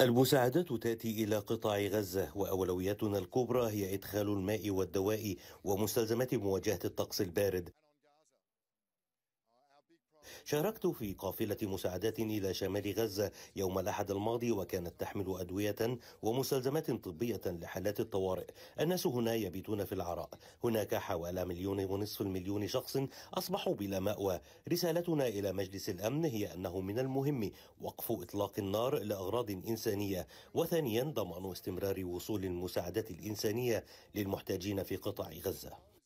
المساعدات تاتي الى قطاع غزه واولوياتنا الكبرى هي ادخال الماء والدواء ومستلزمات مواجهه الطقس البارد شاركت في قافلة مساعدات إلى شمال غزة يوم الأحد الماضي وكانت تحمل أدوية ومستلزمات طبية لحالات الطوارئ الناس هنا يبيتون في العراء هناك حوالي مليون ونصف المليون شخص أصبحوا بلا مأوى رسالتنا إلى مجلس الأمن هي أنه من المهم وقف إطلاق النار لأغراض إنسانية وثانيا ضمان استمرار وصول المساعدات الإنسانية للمحتاجين في قطاع غزة